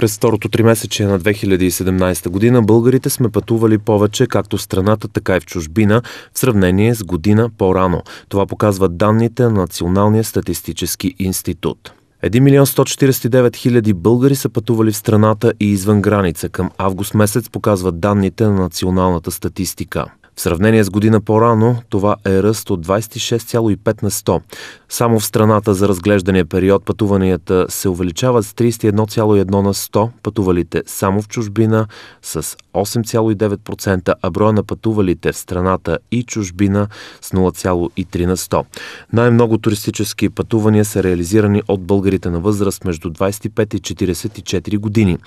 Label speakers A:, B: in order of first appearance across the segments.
A: През второто три месече на 2017 година българите сме пътували повече както в страната, така и в чужбина, в сравнение с година по-рано. Това показва данните на Националния статистически институт. 1 милион 149 хиляди българи са пътували в страната и извън граница. Към август месец показват данните на националната статистика. В сравнение с година по-рано, това е ръст от 26,5 на 100. Само в страната за разглеждания период пътуванията се увеличават с 31,1 на 100, пътувалите само в чужбина с 8,9%, а броя на пътувалите в страната и чужбина с 0,3 на 100. Най-много туристически пътувания са реализирани от българите на възраст между 25 и 44 години.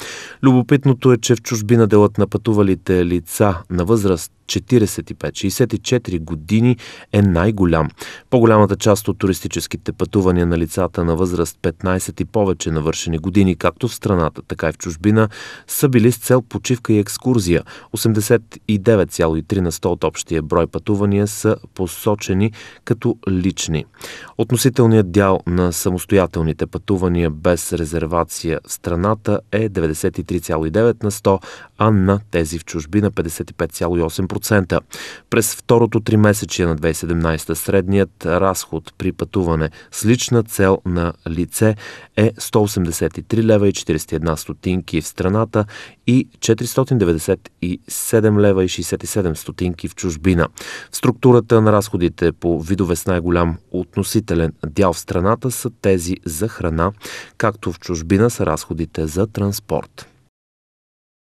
A: Любопитното е, че в чужбина делът на пътувалите лица на възраст 45-64 години е най-голям. По-голямата част от туристическите пътувания на лицата на възраст 15 и повече навършени години, както в страната, така и в чужбина, са били с цел почивка и екскурзия. 89,3 на 100 от общия брой пътувания са посочени като лични. Относителният дял на самостоятелните пътувания без резервация в страната е 93,9 на 100, а на тези в чужбина 55,8%. През второто три месече на 2017 средният разход при пътуване с лична цел на лице е 183 лева и 41 стотинки в страната и 497 лева и 67 стотинки в чужбина. В структурата на разходите по видове с най-голям относителен дял в страната са тези за храна, както в чужбина са разходите за транспорт.